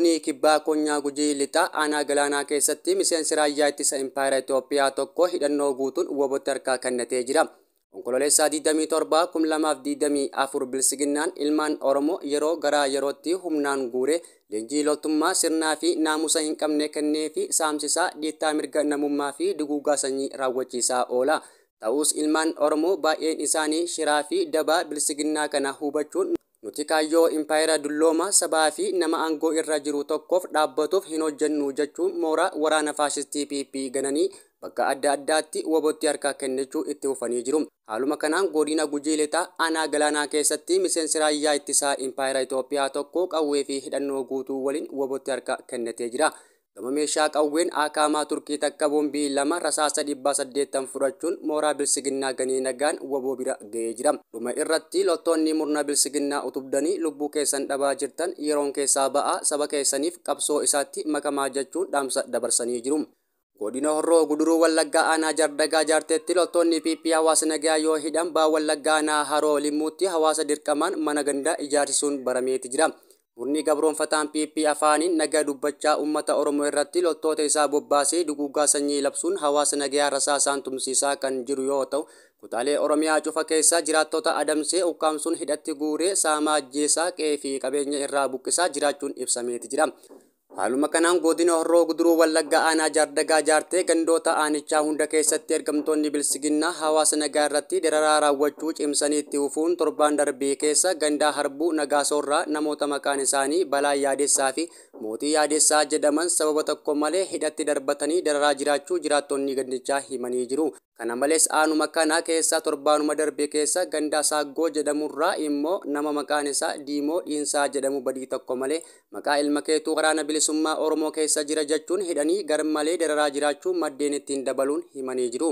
Kibbaa Konyaa Gujii Lixaa aanaa galaanaa keessatti miseensi raayyaa ittisa impaayera Itoophiyaa tokko hidhannoo guutuun hubaboota harkaa kannatee jira. Onkololeessaa 27 2024 bilisiginnaan ilmaan Oromoo yeroo gara yerootti humnaan guure leenjii loltummaa sirnaa fi naamusa hin qabne kennee fi saamsisaa dhiittaa mirga namummaa fi duguugaa sanyii raawwachiisaa oola. Ta'us ilmaan Oromoo baay'een isaanii shiraa fi dabaa bilisiginnaa kana hubachuun Nuti kaayyoo impaayera dulloomaa sabaa fi nama aangoo irra jiru tokkoof dhaabbatuuf hin hojjennu jechuun mooraa waraana faashistii PP gananii bakka adda addaatti wobotti harkaa kennechuu itti hufanii jiru. Haaluma kanaan godina Gujii aanaa galaanaa keessatti miseensi raayyaa ittisaa impaayera Itoophiyaa tokko qawwee fi hidhannoo guutuu waliin wobotti harkaa kennatee jira. Qabammeeshaa qawween akaama turkii takka boombii lama rasaasa dhibbaa saddeettan fudhachuun mooraa bilsiginnaa ganii nagaan waboo bira ga'ee jira. Dhuma irratti loltoonni murna bilsiginnaa utubdanii lubbuu keessan dhabaa jirtan yeroon keessaa ba'aa saba keessaniif qabsoo isaatti makamaa jechuun dhaamsa dabarsanii jiru. Godina Horroo Guduruu Wallaggaa Aanaa Jardagaa Jaarteetti loltoonni PP hawaasa nagaa yoo hidhan baa Wallaggaa Aanaa Haroo Limmuutti hawaasa dirqamaan mana gandaa ijaarsisuun barameeti jira. Murni gabroonfataan PP afaaniin nagaa dubbachaa uummata Oromoo irratti loltoota isaa bobbaasee duguuggaa sanyii labsuun hawaasa nagayaa rasaasaan tumsiisaa kan jiru yoo ta'u, kutaalee Oromiyaa cufa keessaa jiraattota adamsee ukkaamsuun hidhatti guuree saama ajjeesaa qe'ee fi qabeenya irraa buqqisaa jiraachuun ibsameeti jira. aluma kanaan godina Horroo Guduruu Wallaggaa aanaa Jaardagaa jaartee gandoota aanichaa hunda keessatti ergamtoonni bilisiginnaa hawaasa nagaa irratti dararaa raawwachuu cimsanii itti hufuun torbaan darbee keessa gandaa harbuu nagaasorraa namoota maqaan isaanii balaa yaadessaa fi mootii yaadessaa jedhaman sababa tokko malee hidhatti darbatanii dararaa jiraachuu jiraattonni gandichaa himanii jiru. Kana malees aanuma kana keessa torbaanuma darbe keessa gandaa saaggoo jedhamurraa immoo nama maqaan isaa Diimoo Dhiinsaa jedhamu badii tokko malee maqaa keetuu bilisummaa Oromoo keessa jira jechuun hidhanii garmalee dararaa jiraachuu maddeen ittiin dabaluun himanii jiru.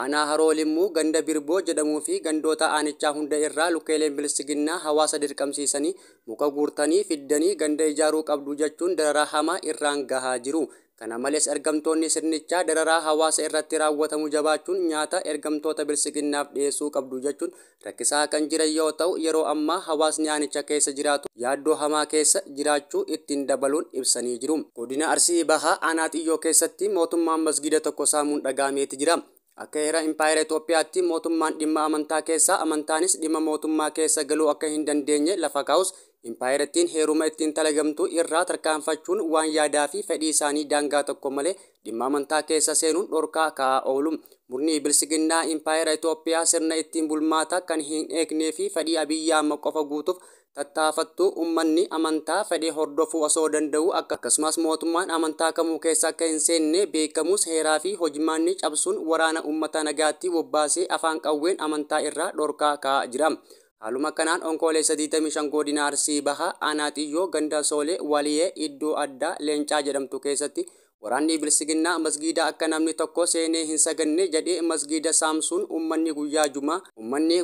Aanaa haroo limmuu ganda Birboo jedhamuu fi gandoota aanichaa hunda irraa lukkeeleen bilisiginnaa hawaasa dirqamsiisanii muka guurtanii fiddanii ganda ijaaruu qabdu jechuun dararaa hamaa irraan gahaa jiru. Kana malees ergamtoonni sirnichaa dararaa hawaasa irratti raawwatamu jabaachuun nyaata ergamtoota bilsiginnaaf dhiyeessuu qabdu jechuun rakkisaa kan jiran yoo ta'u yeroo ammaa hawaasni aanicha keessa jiraatu yaaddoo hamaa keessa jiraachuu ittiin dabaluun ibsanii jiru. Godina Arsii Bahaa aanaa xiyyoo keessatti mootummaan masgida tokko saamuun dhagaameeti jira. Akka heera impaayera Itoophiyaatti mootummaan dhimma amantaa keessaa amantaanis dhimma mootummaa keessa galuu akka hin dandeenye lafa kaa'us Impaayirtiin heeruma ittiin talagamtu irraa tarkaanfachuun waan yaadaa fi fedhii isaanii daangaa tokko malee dhimma amantaa keessa seenuun dhorkaa ka'aa oolu. Murni bilisiginnaa impaayira Itoophiyaa sirna ittiin bulmaataa kan hin eegnee fi fedhii abiyyaa amma qofa guutuuf tattaafattu uummanni amantaa fedhee hordofuu osoo danda'u akkasumas mootummaan amantaa kamuu keessa akka hin seenne beekamus heeraa fi hojimaanni cabsuun waraana uummata nagaatti bobbaasee afaan qawween amantaa irraa dhorkaa ka'aa jira. Haaluma kanaan onkoolee 85 godina Arsii Bahaa aanaa xiyyoo ganda Soolee waaliyee iddoo addaa Leencaa jedhamtu keessatti waraanni bilisiginnaa masgiida akka namni tokko seenee hin saganne jedhee masgiida saamsuun uummanni guyyaa jumaa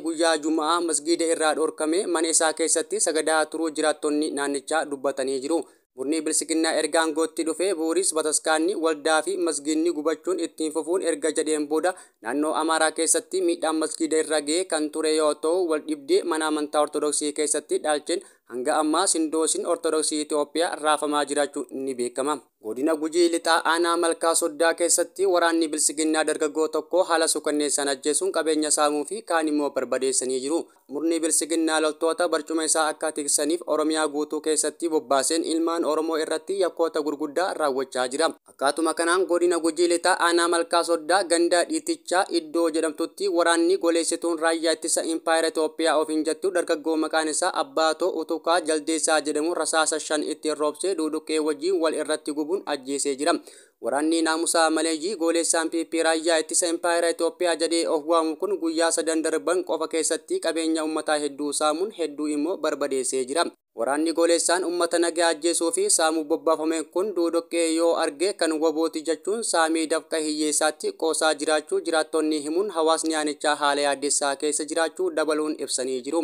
guyyaa jumaa masgiida irraa dhorkame mana isaa keessatti sagadaa turuu jiraattonni naannichaa dubbatanii jiru. Murnii bilisikinnaa ergaan gootti dhufee buuris bataskaanni waldaa fi masgiinni gubachuun ittiin fufuun erga jedheen booda naannoo Amaaraa keessatti miidhaan masgiida irra gahee kan ture yoo ta'u waldhibdee mana amantaa Ortodoksii keessatti dhaalcheen hanga ammaa sindoosiin Ortodoksii Itoophiyaa raafamaa jiraachuun ni beekama. godina gujii lixaa aanaa malkaa soddaa keessatti waraanni bilsiginnaa dargaggoo tokko haala sukanneessaan ajjeesuun qabeenya saamuu fi kaan immoo barbadeessanii jiru murni bilsiginnaa loltoota barcuma isaa akka tiksaniif oromiyaa guutuu keessatti bobbaaseen ilmaan oromoo irratti yakkoota gurguddaa raawwachaa jira akkaatuma kanaan godina gujii lixaa aanaa malkaa soddaa ganda dhiitichaa iddoo jedhamtutti waraanni goleessituun raayyaa ittisa impaayera itoophiyaa of hin jettu dargaggoo maqaan isaa abbaatoo utukaa jaldeessaa jedhamu rasaasa shan ittiin roobsee duuduqqee wajjiin wal irratti gubu ajjeesee jira. Waraanni naamusaa maleeyyii gooleessaan PP raayyaa ittisa impaayera Itoophiyaa jedhee of waamu kun guyyaa sadan qofa keessatti qabeenya uummataa hedduu saamuun hedduu immoo barbadeessee jira. Waraanni goolessaan uummata nagaa ajjeesuu fi saamuu bobbaafame kun duudoqqee yoo arge kan wabooti jechuun saamii dafqa hiyyeessaatti qoosaa jiraachuu jiraattonni himuun hawaasni aanichaa haala yaaddessaa keessa jiraachuu dabaluun ibsanii jiru.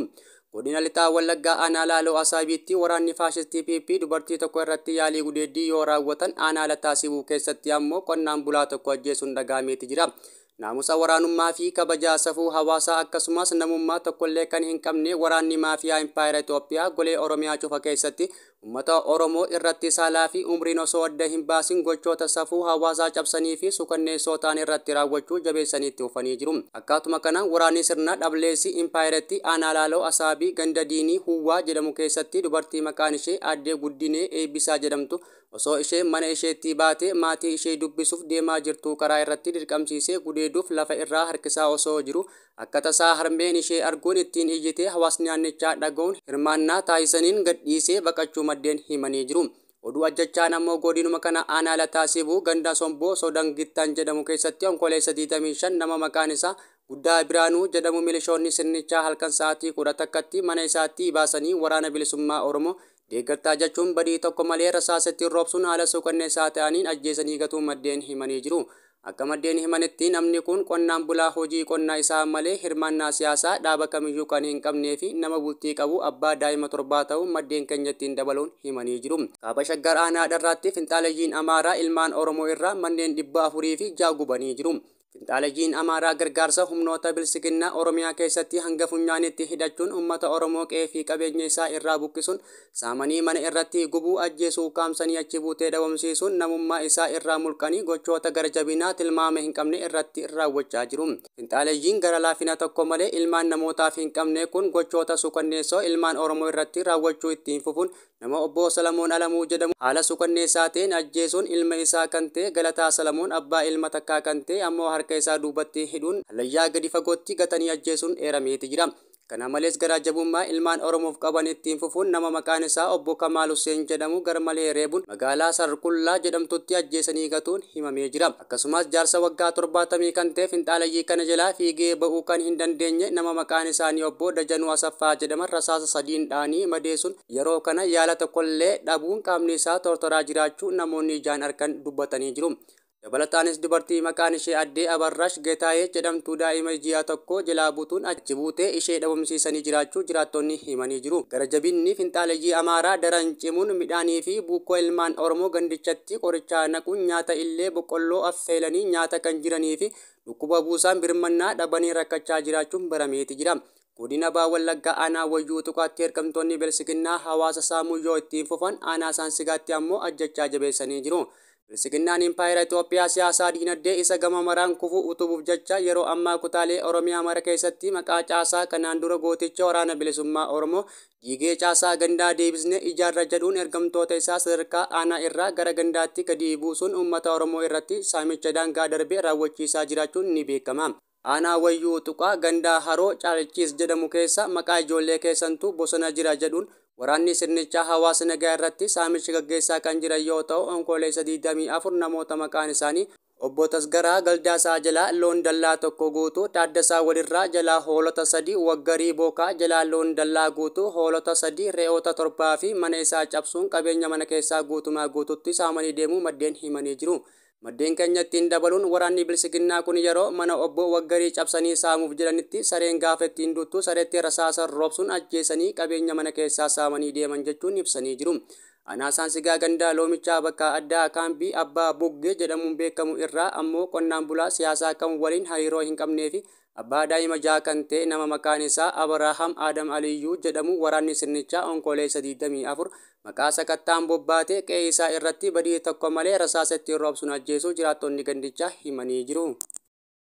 godina lixaa wallaggaa aanaa laaloo asaabiitti waraanni faashistii pp dubartii tokko irratti yaalii gudeeddii yoo raawwatan aanaa taasifuu keessatti ammoo qonnaan bulaa tokko ajjeesuun dhagaameeti jira naamusa waraanummaa fi kabajaa safuu hawaasaa akkasumas namummaa tokkollee kan hin qabne waraanni maafiyaa impaayera Itoophiyaa golee Oromiyaa cufa keessatti Uummata Oromoo irratti saalaa fi umriin osoo adda hin baasin gochoota safuu hawaasaa cabsanii fi sukanneessoo ta'an irratti raawwachuu jabeessaniitti ufanii jiru. Akkaatuma kana waraanni sirnaa dhableessi impaayiratti aanalaaloo asaabii ganda diinii huwwaa jedhamu keessatti dubartii maqaan ishee addee guddinee eebbisaa jedhamtu osoo ishee mana isheetti baatee maatii ishee dubbisuuf deemaa jirtu karaa irratti dirqamsiisee gudeeduuf lafa irraa harkisaa osoo jiru Akka tasaa harmeen ishee arguun ittiin iyyitee hawaasni naannichaa dhagoon hirmaannaa taasisaniin dhiisee baqachuu maddeen himanii jiru. Oduu ajjachaan ammoo godinuma kana aanaa lataa sibuu ganda somboo sodangittaan jedhamu keessatti onkoleessa 25 nama maqaan isaa guddaa biraanuu jedhamu milishoonni sirnichaa halkan sa'aatii kudha takkatti mana isaatti baasanii waraana bilisummaa oromoo deeggartaa jechuun badii tokko malee rasaasatti roobsuun haala suuqannee isaa ta'aniin ajjeesanii gatuu maddeen himanii jiru. Akka maddeen himanitti namni kun qonnaan bulaa hojii qonnaa isaa malee hirmaannaa siyaasaa dhaaba kamiyyuu kan hin qabnee fi nama bultii qabu abbaa daa'ima torbaa ta'uu maddeen keenyattiin dabaluun himanii jiru. Kaaba shaggar aanaa dharraatti finxaalayyiin amaaraa ilmaan Oromoo irraa manneen dhibbaa afurii fi jaagubanii jiru. Finxaaleejiin Amaaraa gargaarsa humnoota bilisiginnaa Oromiyaa keessatti hanga funyaanitti hidhachuun uummata Oromoo qeefii qabeenya isaa irraa buqqisuun saamanii mana irratti gubuu ajjeesuu kaamsanii achi buutee dhabamsiisuun namummaa isaa irraa mulqanii gochoota gara jabinaa tilmaama hin qabne irratti raawwachaa jiru. Finxaaleejiin gara laafina tokko malee ilmaan namootaaf hin qabne kun gochoota suukanneessoo ilmaan Oromoo irratti raawwachuu ittiin fufuun nama obbo Salamoon Alamuu jedhamu haala suukanneessaa ta'een ajjeesuun ilma isaa kan ta'e Galataa Salamoon abbaa ilma takkaa kan ta'e ammoo harka isaa duubatti hidhuun hallayyaa gadi fagootti gatanii ajjeesuun dheerameeti jira. Kana malees garaajabummaa ilmaan Oromoof qaban ittiin fufuun nama maqaan isaa obbo Kamaal Hussein jedhamu garmalee reebuun magaalaa Sarqullaa jedhamtutti ajjeesanii gatuun himamee jira. Akkasumas jaarsa waggaa torbaatamii kan ta'e finxaalayyii kana jalaa fiigee ba'uu kan hin dandeenye nama maqaan isaanii obbo Dajanuu Asaffaa jedhaman rasaasa sadiin dhaanii madeessuun yeroo kana yaala tokkollee dhabuun qaamni isaa tortoraa jiraachuu namoonni ijaan argan dubbatanii jiru. Dabalataanis dubartii maqaan ishee addee Abarraash Geetaayee jedhamtu daa'ima ji'a tokko jalaa buutuun achi buutee ishee dhabamsiisanii jiraachuu jiraattonni himanii jiru. Gara jabinni finxaalee ji'a Amaaraa daran cimuun midhaanii fi bukkoo ilmaan Oromoo gandichatti qorichaa naquun nyaata illee boqqolloo affeelanii nyaata kan jiranii fi dhukkuba buusaan birmannaa dhabanii rakkachaa jiraachuun barameeti jira. Godina Abaa Wallaggaa aanaa wayyuu tuqaatti hirkamtoonni bilisiginnaa hawaasa saamuu yoo ittiin fufan aanaa isaan sigaatti ammoo ajjachaa jabeessanii jiru. Bilisiginnaan Impaayera Itoophiyaa siyaasaa diinagdee isa gama maraan kufu utubuuf jecha yeroo ammaa kutaalee Oromiyaa mara keessatti maqaa caasaa kanaan dura gooticha waraana bilisummaa Oromoo Diigee Caasaa Gandaa deebisnee ijaarra jedhuun ergamtoota isaa sadarkaa aanaa irraa gara gandaatti gadi buusuun uummata Oromoo irratti saamicha daangaa darbee raawwachiisaa jiraachuun ni beekama. Aanaa wayyuu tuqaa gandaa haroo caalachiis jedhamu keessa maqaa ijoollee keessantu bosona jira jedhuun Waraanni sirnichaa hawaasa nagaa irratti saamicha gaggeessaa kan jiran yoo ta'u, onkolee 24 namoota maqaan isaanii obbo Tasgaraa Galdaasaa jalaa loon dallaa tokko guutuu, Taaddasaa Walirraa jalaa hoolota sadii, Waggarii Bookaa jalaa loon dallaa guutuu, hoolota sadii, re'oota torbaa fi mana isaa cabsuun qabeenya mana keessaa guutumaa guututti saamanii deemuu maddeen himanii jiru. Maddeen keenyattiin dabaluun waraanni bilisiginnaa kun yeroo mana obbo Waggarii cabsanii saamuuf jedhanitti sareen gaafa ittiin duuttu sareetti rasaasa roobsuun ajjeesanii qabeenya mana keessaa saamanii deeman jechuun ibsanii jiru. Anaasaan sigaa gandaa loomicha bakka addaa kaambii abbaa boggee jedhamuun beekamu irraa ammoo qonnaan bulaa siyaasaa kan waliin hariiroo hin qabnee fi abbaa daa'ima ja'a kan ta'e nama maqaan isaa Abaraaham Adam Aliyyuu jedhamu waraanni sirnichaa onkoleessa 24 maqaa sakattaan bobbaatee qe'ee isaa irratti badii tokko malee rasaasatti roobsuun ajjeesuu jiraattonni gandichaa himanii jiru.